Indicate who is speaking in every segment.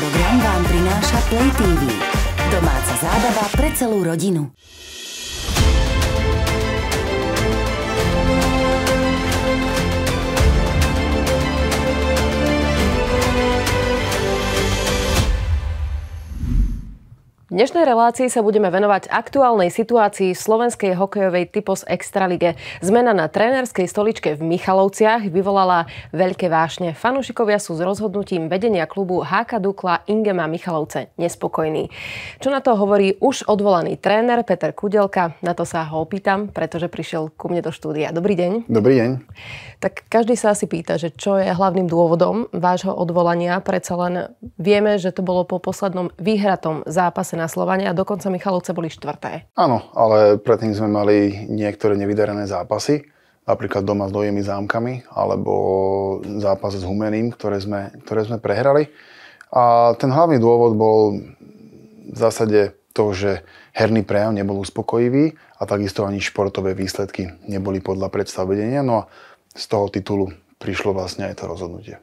Speaker 1: program vám prináša Play TV. Domáca zábava pre celú rodinu. V dnešnej relácii sa budeme venovať aktuálnej situácii slovenskej hokejovej typos Extralige. Zmena na trénerskej stoličke v Michalovciach vyvolala veľké vášne. Fanúšikovia sú s rozhodnutím vedenia klubu HK Dukla Ingema Michalovce nespokojní. Čo na to hovorí už odvolaný tréner Peter Kudelka? Na to sa ho opýtam, pretože prišiel ku mne do štúdia. Dobrý deň. Dobrý deň. Tak každý sa asi pýta, že čo je hlavným dôvodom vášho odvolania. Predsa len vieme, že to bolo po poslednom výhratom zápase na Slovane a dokonca Michalovce boli štvrté.
Speaker 2: Áno, ale predtým sme mali niektoré nevydarené zápasy, napríklad doma s dojemi zámkami alebo zápas s Humeným, ktoré sme, ktoré sme prehrali. A ten hlavný dôvod bol v zásade to, že herný prejav nebol uspokojivý a takisto ani športové výsledky neboli podľa predstavenia. No a z toho titulu prišlo vlastne aj to rozhodnutie.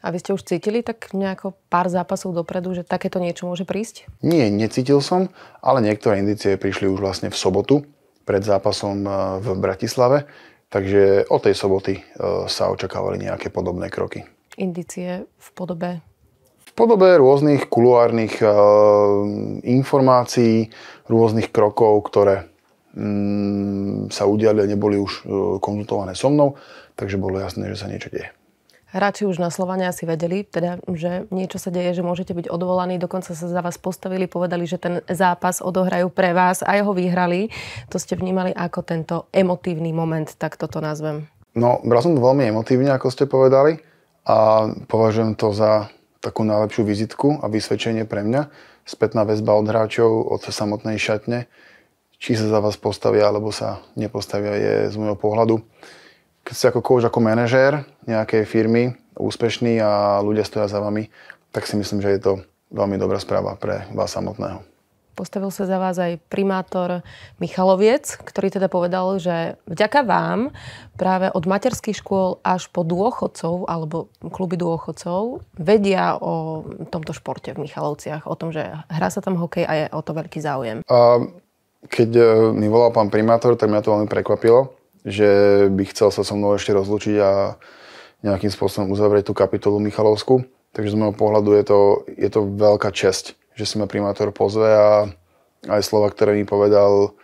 Speaker 1: A vy ste už cítili tak nejako pár zápasov dopredu, že takéto niečo môže prísť?
Speaker 2: Nie, necítil som, ale niektoré indície prišli už vlastne v sobotu pred zápasom e, v Bratislave, takže od tej soboty e, sa očakávali nejaké podobné kroky.
Speaker 1: Indície v podobe? V
Speaker 2: podobe rôznych kuluárnych e, informácií, rôznych krokov, ktoré mm, sa udiali a neboli už konzultované so mnou, takže bolo jasné, že sa niečo deje.
Speaker 1: Hráči už na Slovania asi vedeli, teda, že niečo sa deje, že môžete byť odvolaní, dokonca sa za vás postavili, povedali, že ten zápas odohrajú pre vás a jeho vyhrali. To ste vnímali ako tento emotívny moment, tak toto nazvem.
Speaker 2: No, bral som to veľmi emotívne, ako ste povedali a považujem to za takú najlepšiu vizitku a vysvedčenie pre mňa. Spätná väzba od hráčov, od samotnej šatne, či sa za vás postavia alebo sa nepostavia, je z môjho pohľadu keď ste ako coach, ako manažér nejakej firmy, úspešný a ľudia stoja za vami, tak si myslím, že je to veľmi dobrá správa pre vás samotného.
Speaker 1: Postavil sa za vás aj primátor Michaloviec, ktorý teda povedal, že vďaka vám práve od materských škôl až po dôchodcov alebo kluby dôchodcov vedia o tomto športe v Michalovciach, o tom, že hrá sa tam hokej a je o to veľký záujem.
Speaker 2: A keď e, mi volal pán primátor, tak mňa to veľmi prekvapilo že by chcel sa so mnou ešte rozlučiť a nejakým spôsobom uzavrieť tú kapitolu Michalovsku. Takže z môjho pohľadu je to, je to veľká česť, že si ma primátor pozve a aj slova, ktoré mi povedal,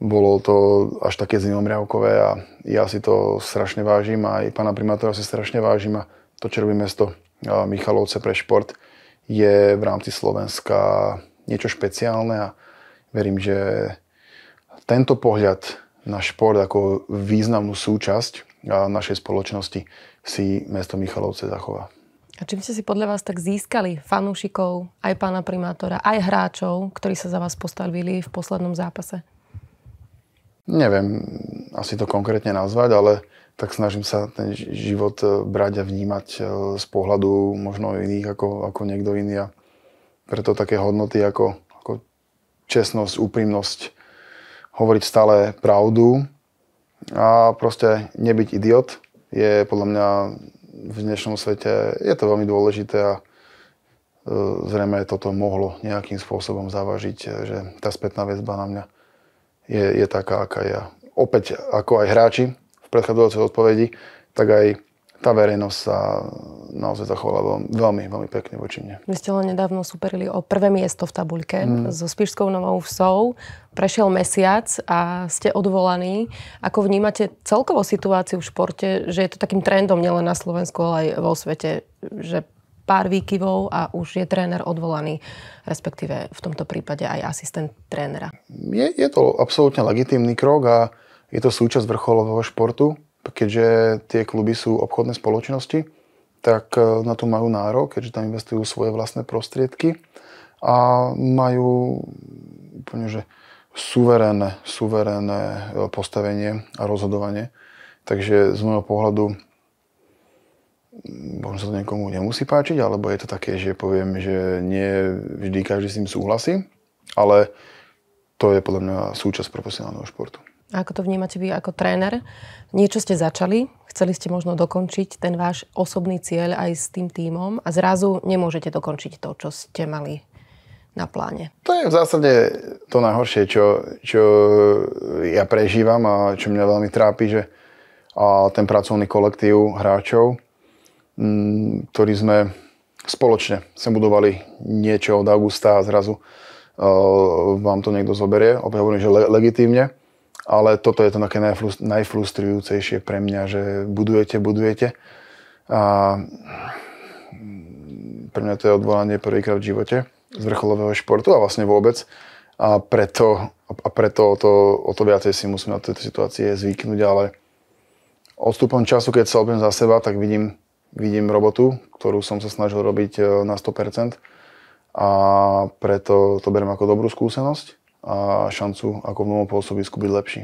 Speaker 2: bolo to až také zimomriavkové a ja si to strašne vážim a aj pána primátora si strašne vážim a to, čo robí mesto Michalovce pre šport, je v rámci Slovenska niečo špeciálne a verím, že tento pohľad na šport ako významnú súčasť našej spoločnosti si mesto Michalovce zachová.
Speaker 1: A čím ste si podľa vás tak získali fanúšikov, aj pána primátora, aj hráčov, ktorí sa za vás postavili v poslednom zápase?
Speaker 2: Neviem asi to konkrétne nazvať, ale tak snažím sa ten život e, brať a vnímať e, z pohľadu možno iných ako, ako niekto iný. A preto také hodnoty ako, ako čestnosť, úprimnosť, hovoriť stále pravdu a proste nebyť idiot je podľa mňa v dnešnom svete, je to veľmi dôležité a e, zrejme toto mohlo nejakým spôsobom zavažiť, e, že tá spätná väzba na mňa je, je taká, aká je. Opäť, ako aj hráči v predchádzajúcej odpovedi, tak aj tá verejnosť sa naozaj zachovala veľmi, veľmi pekne voči mne.
Speaker 1: Vy ste len nedávno superili o prvé miesto v tabuľke mm. so Spišskou novou vsou. Prešiel mesiac a ste odvolaní. Ako vnímate celkovo situáciu v športe, že je to takým trendom nielen na Slovensku, ale aj vo svete, že pár výkyvov a už je tréner odvolaný, respektíve v tomto prípade aj asistent trénera.
Speaker 2: Je, je to absolútne legitímny krok a je to súčasť vrcholového športu keďže tie kluby sú obchodné spoločnosti, tak e, na to majú nárok, keďže tam investujú svoje vlastné prostriedky a majú úplne, že suverénne, suverénne e, postavenie a rozhodovanie. Takže z môjho pohľadu mm, možno sa to niekomu nemusí páčiť, alebo je to také, že poviem, že nie vždy každý s tým súhlasí, ale to je podľa mňa súčasť profesionálneho športu.
Speaker 1: Ako to vnímate vy ako tréner? Niečo ste začali, chceli ste možno dokončiť ten váš osobný cieľ aj s tým tímom a zrazu nemôžete dokončiť to, čo ste mali na pláne.
Speaker 2: To je v zásade to najhoršie, čo, čo ja prežívam a čo mňa veľmi trápi, že a ten pracovný kolektív hráčov, m, mm, ktorý sme spoločne sem budovali niečo od augusta a zrazu uh, vám to niekto zoberie. Opäť hovorím, že le- legitímne ale toto je to také najfrustrujúcejšie pre mňa, že budujete, budujete a pre mňa to je odvolanie prvýkrát v živote z vrcholového športu a vlastne vôbec a preto, a preto o, to, o to viacej si musím na tejto situácie zvyknúť, ale odstupom času, keď sa objem za seba, tak vidím, vidím robotu, ktorú som sa snažil robiť e, na 100% a preto to beriem ako dobrú skúsenosť a šancu ako v novom pôsobisku byť lepší.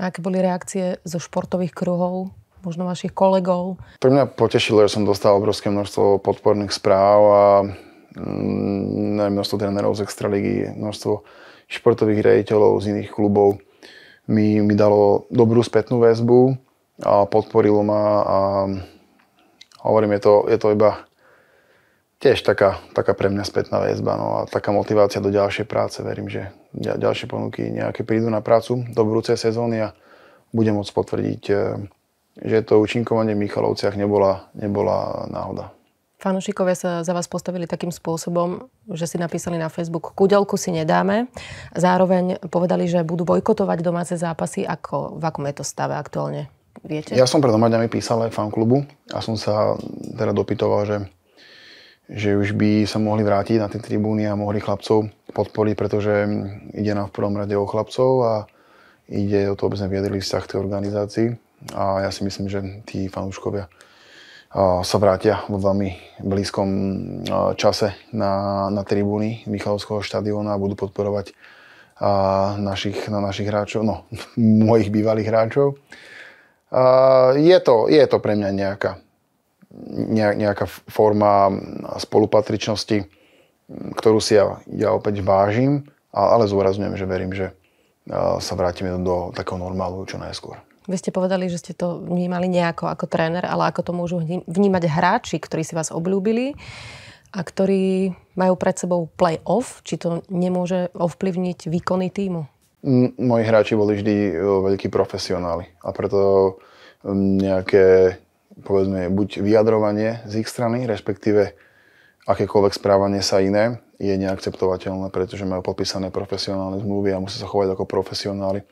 Speaker 1: A aké boli reakcie zo športových kruhov, možno vašich kolegov?
Speaker 2: Pre mňa potešilo, že som dostal obrovské množstvo podporných správ a mm, množstvo trénerov z Extraligy, množstvo športových rejiteľov z iných klubov mi, mi dalo dobrú spätnú väzbu a podporilo ma a hovorím, je to, je to iba tiež taká, taká pre mňa spätná väzba no, a taká motivácia do ďalšej práce. Verím, že ďalšie ponuky nejaké prídu na prácu do budúcej sezóny a budem môcť potvrdiť, eh, že to účinkovanie v Michalovciach nebola, nebola náhoda.
Speaker 1: Fanušikovia sa za vás postavili takým spôsobom, že si napísali na Facebook, kudelku si nedáme. Zároveň povedali, že budú bojkotovať domáce zápasy. Ako, v akom je to stave aktuálne? Viete? Ja
Speaker 2: som pred domáďami písal aj fanklubu a som sa teda dopytoval, že že už by sa mohli vrátiť na tie tribúny a mohli chlapcov podporiť, pretože ide nám v prvom rade o chlapcov a ide o to, aby sme viedli vzťah tej organizácii. A ja si myslím, že tí fanúškovia sa vrátia vo veľmi blízkom čase na, na tribúny Michalovského štadióna a budú podporovať a našich, na našich hráčov, no mojich bývalých hráčov. A je, to, je to pre mňa nejaká nejaká forma spolupatričnosti, ktorú si ja, ja opäť vážim, ale zúrazňujem, že verím, že sa vrátime do takého normálu čo najskôr.
Speaker 1: Vy ste povedali, že ste to vnímali nejako ako tréner, ale ako to môžu vnímať hráči, ktorí si vás obľúbili a ktorí majú pred sebou play-off, či to nemôže ovplyvniť výkony týmu?
Speaker 2: Moji hráči boli vždy e, veľkí profesionáli a preto nejaké povedzme, buď vyjadrovanie z ich strany, respektíve akékoľvek správanie sa iné je neakceptovateľné, pretože majú podpísané profesionálne zmluvy a musia sa chovať ako profesionáli.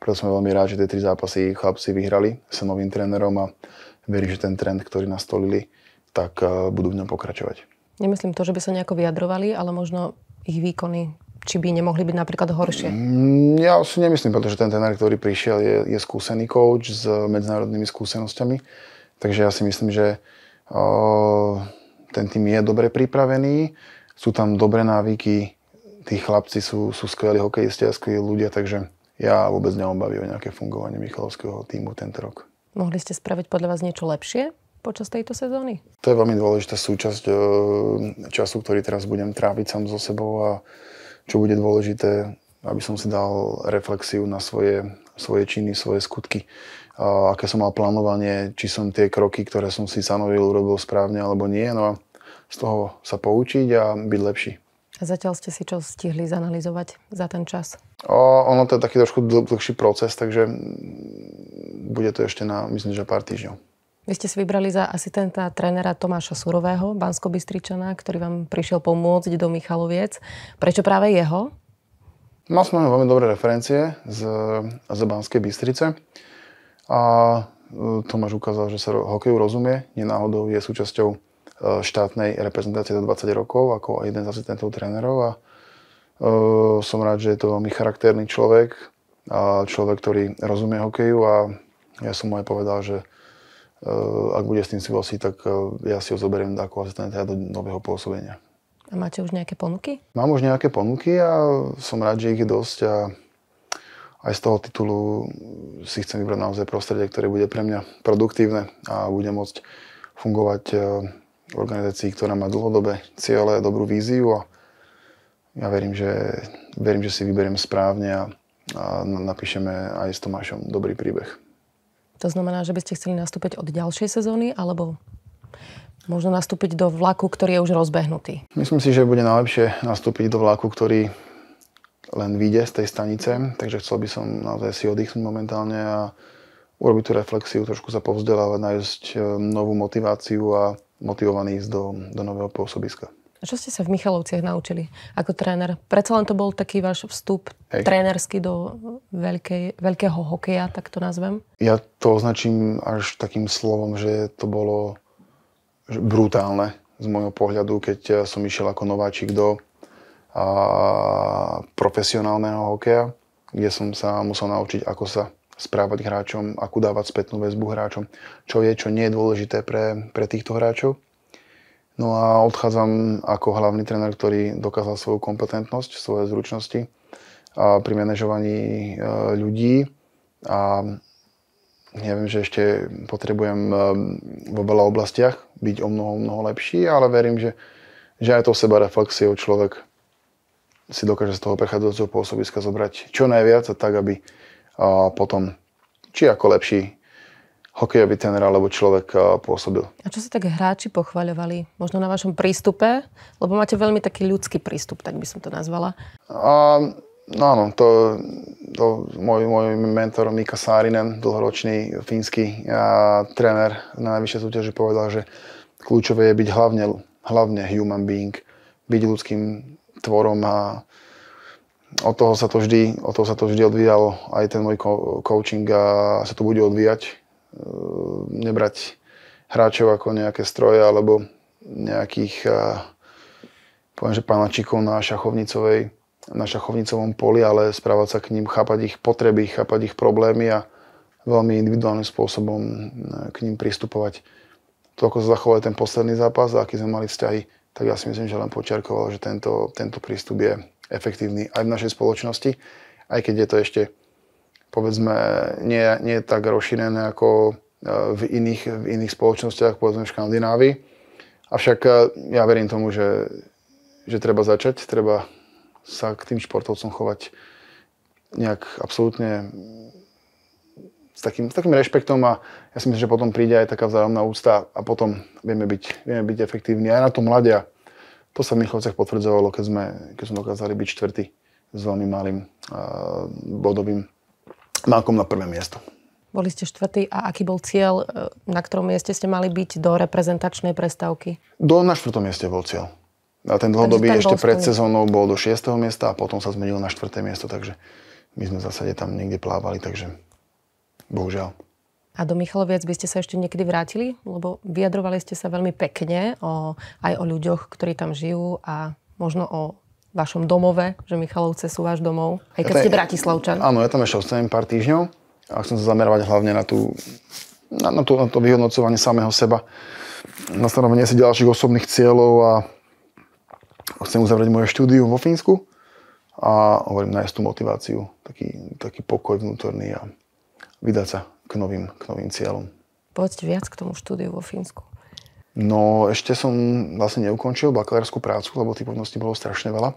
Speaker 2: Preto sme veľmi rádi, že tie tri zápasy chlapci vyhrali s novým trénerom a verím, že ten trend, ktorý nastolili, tak eh, budú v ňom pokračovať.
Speaker 1: Nemyslím to, že by sa nejako vyjadrovali, ale možno ich výkony či by nemohli byť napríklad horšie? Mm,
Speaker 2: ja si nemyslím, pretože ten tréner, ktorý prišiel, je, je skúsený coach s medzinárodnými skúsenosťami Takže ja si myslím, že o, ten tým je dobre pripravený, sú tam dobré návyky, tí chlapci sú, sú skvelí hokejisti a skvelí ľudia, takže ja vôbec neobavím o nejaké fungovanie Michalovského týmu tento rok.
Speaker 1: Mohli ste spraviť podľa vás niečo lepšie počas tejto sezóny?
Speaker 2: To je veľmi dôležitá súčasť o, času, ktorý teraz budem tráviť sám so sebou a čo bude dôležité, aby som si dal reflexiu na svoje, svoje činy, svoje skutky aké som mal plánovanie, či som tie kroky, ktoré som si stanovil, urobil správne alebo nie. No a z toho sa poučiť a byť lepší.
Speaker 1: A zatiaľ ste si čo stihli zanalizovať za ten čas?
Speaker 2: O, ono to je taký trošku dl- dlhší proces, takže bude to ešte na, myslím, že pár týždňov.
Speaker 1: Vy ste si vybrali za asistenta trénera Tomáša Surového, bansko ktorý vám prišiel pomôcť do Michaloviec. Prečo práve jeho?
Speaker 2: Mal som veľmi dobré referencie z, z Banskej Bystrice. A e, Tomáš ukázal, že sa hokeju rozumie, nenáhodou je súčasťou e, štátnej reprezentácie do 20 rokov ako jeden z asistentov trénerov a e, som rád, že je to veľmi charakterný človek, a človek, ktorý rozumie hokeju a ja som mu aj povedal, že ak bude s tým súhlasiť, tak ja si ho zoberiem ako asistenta do nového pôsobenia.
Speaker 1: A máte už nejaké ponuky?
Speaker 2: Mám už nejaké ponuky a som rád, že ich je dosť a aj z toho titulu si chcem vybrať naozaj prostredie, ktoré bude pre mňa produktívne a bude môcť fungovať eh, v organizácii, ktorá má dlhodobé ciele, dobrú víziu a ja verím, že, verím, že si vyberiem správne a, a napíšeme aj s Tomášom dobrý príbeh.
Speaker 1: To znamená, že by ste chceli nastúpiť od ďalšej sezóny alebo možno nastúpiť do vlaku, ktorý je už rozbehnutý?
Speaker 2: Myslím si, že bude najlepšie nastúpiť do vlaku, ktorý len vyjde z tej stanice, takže chcel by som naozaj si oddychnúť momentálne a urobiť tú reflexiu, trošku sa povzdelávať, nájsť e, novú motiváciu a motivovaný ísť do, do nového pôsobiska.
Speaker 1: Čo ste sa v Michalovciach naučili ako tréner? Predsa len to bol taký váš vstup Hej. trénersky do veľkej, veľkého hokeja, tak to nazvem?
Speaker 2: Ja to označím až takým slovom, že to bolo brutálne z môjho pohľadu, keď e, som išiel ako nováčik do a profesionálneho hokeja, kde som sa musel naučiť, ako sa správať hráčom, ako dávať spätnú väzbu hráčom, čo je, čo nie je dôležité pre, pre týchto hráčov. No a odchádzam ako hlavný tréner, ktorý dokázal svoju kompetentnosť, svoje zručnosti a pri manažovaní e, ľudí a neviem, že ešte potrebujem e, vo veľa oblastiach byť o mnoho, mnoho lepší, ale verím, že, že aj to seba reflexie človek si dokáže z toho prechádzajúceho pôsobiska zobrať čo najviac a tak, aby a potom či ako lepší hokejový tréner alebo človek pôsobil.
Speaker 1: A čo sa tak hráči pochvaľovali? Možno na vašom prístupe? Lebo máte veľmi taký ľudský prístup, tak by som to nazvala.
Speaker 2: A, no áno, to, to môj, môj mentor Mika Sárinen, dlhoročný fínsky a, tréner na najvyššej súťaži povedal, že kľúčové je byť hlavne, hlavne human being, byť ľudským tvorom a od toho sa to vždy, od toho sa to vždy odvíjalo, aj ten môj coaching a sa to bude odvíjať. E, nebrať hráčov ako nejaké stroje alebo nejakých, e, poviem, že pánačikov na šachovnicovej, na šachovnicovom poli, ale správať sa k ním, chápať ich potreby, chápať ich problémy a veľmi individuálnym spôsobom e, k ním pristupovať. To, ako sa zachoval ten posledný zápas a aký sme mali vzťahy tak ja si myslím, že len počiarkovalo, že tento, tento prístup je efektívny aj v našej spoločnosti, aj keď je to ešte povedzme nie, nie tak rozšírené ako e, v iných, v iných spoločnostiach, povedzme v Škandinávii. Avšak e, ja verím tomu, že, že treba začať, treba sa k tým športovcom chovať nejak absolútne s takým, s takým rešpektom a ja si myslím, že potom príde aj taká vzájomná úcta a potom vieme byť, vieme byť efektívni aj na to mladia. To sa v Michalovcech potvrdzovalo, keď sme, keď sme dokázali byť čtvrtý s veľmi malým uh, bodovým mákom na prvé miesto.
Speaker 1: Boli ste štvrtý a aký bol cieľ, e, na ktorom mieste ste mali byť do reprezentačnej prestávky?
Speaker 2: Do, na štvrtom mieste bol cieľ. A ten dlhodobý ešte pred sezónou bol do 6. miesta a potom sa zmenil na 4. miesto, takže my sme v zásade tam niekde plávali, takže Bohužiaľ.
Speaker 1: A do Michaloviec by ste sa ešte niekedy vrátili? Lebo vyjadrovali ste sa veľmi pekne o, aj o ľuďoch, ktorí tam žijú a možno o vašom domove, že Michalovce sú váš domov, aj keď ja ste je, Bratislavčan.
Speaker 2: Áno, ja tam ešte ostanem pár týždňov a chcem sa zamerovať hlavne na, tú, na, na, tú, na to vyhodnocovanie samého seba, na stanovenie si ďalších osobných cieľov a chcem uzavrieť moje štúdium vo Fínsku a hovorím nájsť tú motiváciu, taký, taký pokoj vnútorný a vydať sa k novým, k novým cieľom.
Speaker 1: Poďte viac k tomu štúdiu vo Fínsku.
Speaker 2: No, ešte som vlastne neukončil bakalárskú prácu, lebo tých povinností bolo strašne veľa.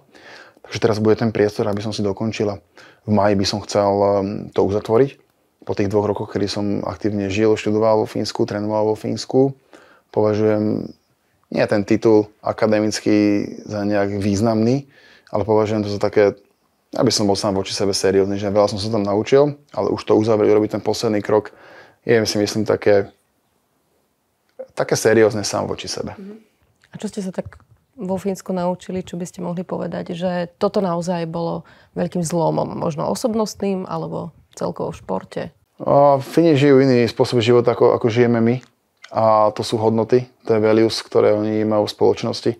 Speaker 2: Takže teraz bude ten priestor, aby som si dokončila. V maji by som chcel um, to uzatvoriť. Po tých dvoch rokoch, kedy som aktívne žil, študoval vo Fínsku, trénoval vo Fínsku, považujem nie ten titul akademický za nejak významný, ale považujem to za také aby som bol sám voči sebe seriózny, že veľa som sa tam naučil, ale už to uzavrieť, urobiť ten posledný krok, je si myslím také, také seriózne sám voči sebe.
Speaker 1: A čo ste sa tak vo Fínsku naučili, čo by ste mohli povedať, že toto naozaj bolo veľkým zlomom, možno osobnostným alebo celkovo v športe?
Speaker 2: Fíni žijú iný spôsob života, ako, ako žijeme my. A to sú hodnoty, to je values, ktoré oni majú v spoločnosti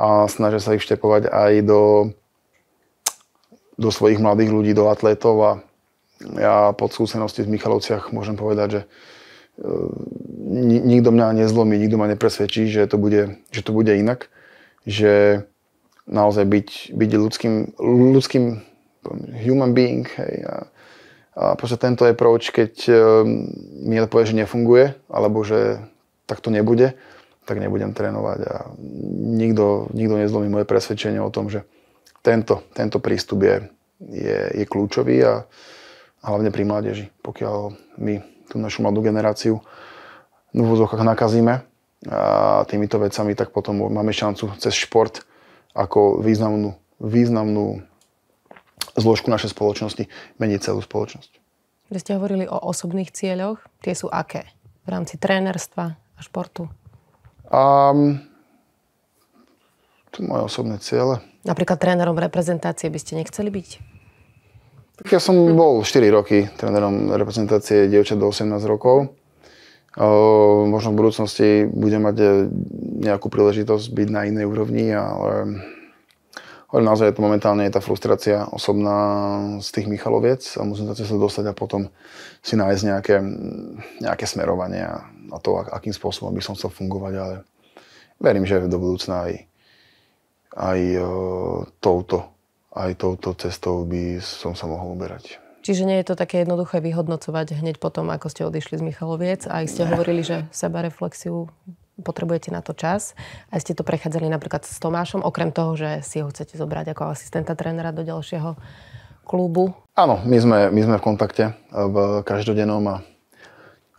Speaker 2: a snažia sa ich vštepovať aj do do svojich mladých ľudí, do atlétov a ja pod skúsenosti v Michalovciach môžem povedať, že e, nikto mňa nezlomí, nikto ma nepresvedčí, že to bude, že to bude inak. Že naozaj byť, byť ľudským, ľudským human being. Hej, a, a proste tento je proč, keď e, mi povie, že nefunguje, alebo že tak to nebude, tak nebudem trénovať a nikto, nikto nezlomí moje presvedčenie o tom, že tento, tento prístup je, je, je kľúčový a hlavne pri mládeži. Pokiaľ my tú našu mladú generáciu v úvodzovkách nakazíme a týmito vecami, tak potom máme šancu cez šport ako významnú, významnú zložku našej spoločnosti meniť celú spoločnosť.
Speaker 1: Vy ste hovorili o osobných cieľoch. Tie sú aké? V rámci trénerstva a športu?
Speaker 2: Um, to moje
Speaker 1: osobné ciele. Napríklad trénerom reprezentácie by ste nechceli byť?
Speaker 2: Tak ja som bol 4 roky trénerom reprezentácie dievčat do 18 rokov. možno v budúcnosti budem mať e, nejakú príležitosť byť na inej úrovni, ale ale naozaj je to momentálne je tá frustrácia osobná z tých Michaloviec a musím sa dostať a potom si nájsť nejaké, nejaké smerovanie a to, akým spôsobom by som chcel fungovať, ale verím, že do budúcna aj aj eh, touto, aj touto cestou by som sa mohol uberať.
Speaker 1: Čiže nie je to také jednoduché vyhodnocovať hneď potom, ako ste odišli z Michaloviec a ste ne. hovorili, že seba reflexiu potrebujete na to čas. A ste to prechádzali napríklad s Tomášom, okrem toho, že si ho chcete zobrať ako asistenta trénera do ďalšieho klubu.
Speaker 2: Áno, my sme, my sme v kontakte eh, v každodennom a,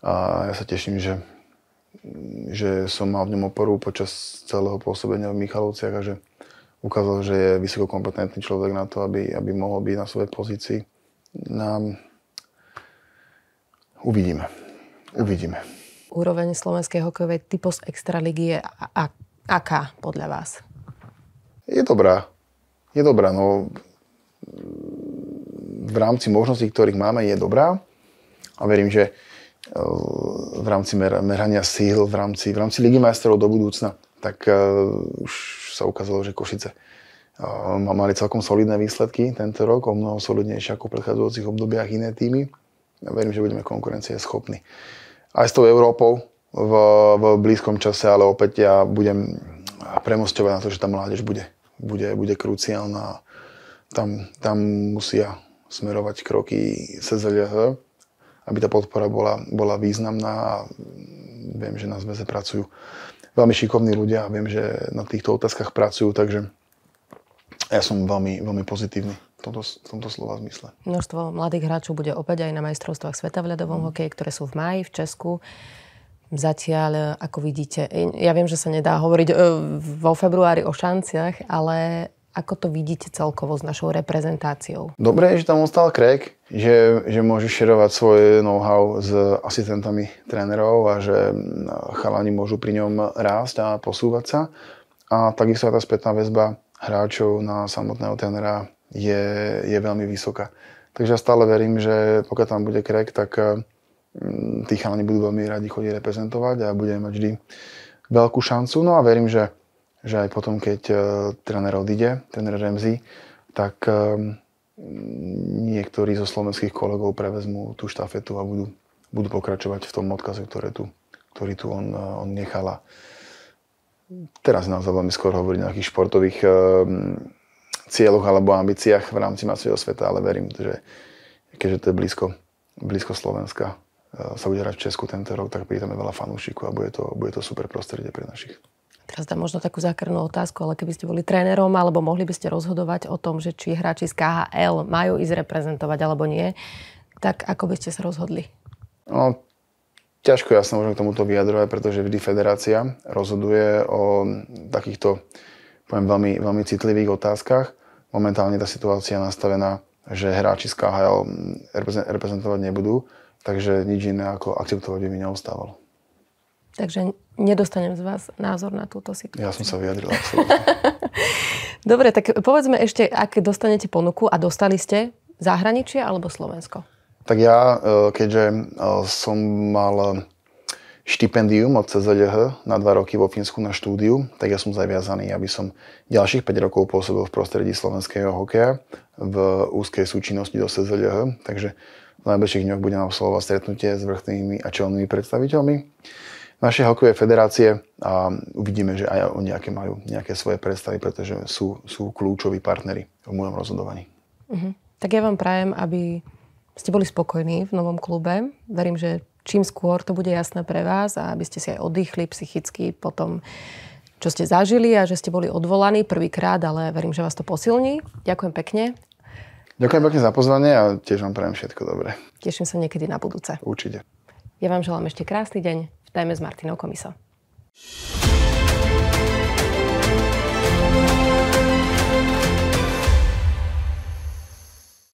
Speaker 2: a ja sa teším, že, že som mal v ňom oporu počas celého pôsobenia v Michalovciach a že ukázal, že je vysokokompetentný človek na to, aby, aby mohol byť na svojej pozícii. Na... No, uvidíme. Uvidíme.
Speaker 1: Úroveň slovenskej hokejovej typos extraligy je a, a, aká podľa vás?
Speaker 2: Je dobrá. Je dobrá. No, v rámci možností, ktorých máme, je dobrá. A verím, že eh, v rámci merania síl, v rámci, v rámci Ligy majstrov do budúcna tak eh, už sa ukázalo, že Košice eh, mali celkom solidné výsledky tento rok, o mnoho solidnejšie ako v predchádzajúcich obdobiach iné týmy. Ja verím, že budeme konkurencie schopní. Aj s tou Európou v, v blízkom čase, ale opäť ja budem premostovať na to, že tá mládež bude, bude, bude kruciálna. Tam, tam musia smerovať kroky SZLH, aby tá podpora bola, bola významná a viem, že na zväze pracujú veľmi šikovní ľudia a viem, že na týchto otázkach pracujú, takže ja som veľmi, veľmi pozitívny v tomto, v tomto slova zmysle.
Speaker 1: Množstvo mladých hráčov bude opäť aj na majstrovstvách sveta v ľadovom mm. hokeji, ktoré sú v maji v Česku. Zatiaľ, ako vidíte, ja viem, že sa nedá hovoriť e, vo februári o šanciach, ale ako to vidíte celkovo s našou reprezentáciou?
Speaker 2: Dobre je, že tam ostal Craig, že, že môžu šerovať svoje know-how s asistentami trénerov a že mm, chalani môžu pri ňom rásť a posúvať sa. A takisto aj tá spätná väzba hráčov na samotného trénera je, je veľmi vysoká. Takže ja stále verím, že pokiaľ tam bude Craig, tak mm, tí chalani budú veľmi radi chodiť reprezentovať a budeme mať vždy veľkú šancu. No a verím, že že aj potom, keď uh, tréner odíde, tréner Remzi, tak um, niektorí zo slovenských kolegov prevezmú tú štafetu a budú, budú pokračovať v tom odkaze, ktoré tu, ktorý tu on, e, on nechala. Teraz naozaj veľmi skôr hovorí o nejakých športových um, cieľoch alebo ambíciách v rámci masového sveta, ale verím, že keďže to je blízko, blízko Slovenska, sa bude hrať v Česku tento rok, tak prídeme veľa fanúšikov a bude to, bude to super prostredie pre našich.
Speaker 1: Teraz dám možno takú zákrnú otázku, ale keby ste boli trénerom, alebo mohli by ste rozhodovať o tom, že či hráči z KHL majú ísť reprezentovať alebo nie, tak ako by ste sa rozhodli?
Speaker 2: No, ťažko ja sa môžem k tomuto vyjadrovať, pretože vždy federácia rozhoduje o takýchto poviem, veľmi, veľmi citlivých otázkach. Momentálne tá situácia je nastavená, že hráči z KHL reprezentovať nebudú, takže nič iné ako akceptovať by mi neostávalo.
Speaker 1: Takže nedostanem z vás názor na túto situáciu.
Speaker 2: Ja som sa vyjadril absolútne.
Speaker 1: Dobre, tak povedzme ešte, ak dostanete ponuku a dostali ste zahraničie alebo Slovensko?
Speaker 2: Tak ja, eh, keďže eh, som mal eh, štipendium od CZDH na dva roky vo Fínsku na štúdiu, tak ja som zaviazaný, aby som ďalších 5 rokov pôsobil v prostredí slovenského hokeja v úzkej súčinnosti do CZDH, takže v najbližších dňoch budem absolvovať stretnutie s vrchnými a čelnými predstaviteľmi našej hokejovej federácie a uvidíme, že aj oni nejaké majú nejaké svoje predstavy, pretože sú, sú kľúčoví partnery v mojom rozhodovaní.
Speaker 1: Uh-huh. Tak ja vám prajem, aby ste boli spokojní v novom klube. Verím, že čím skôr to bude jasné pre vás a aby ste si aj oddychli psychicky tom, čo ste zažili a že ste boli odvolaní prvýkrát, ale verím, že vás to posilní. Ďakujem pekne.
Speaker 2: Ďakujem pekne za pozvanie a tiež vám prajem všetko dobré.
Speaker 1: Teším sa niekedy na budúce. Určite. Ja vám želám ešte krásny deň najmä s Martinou Komiso.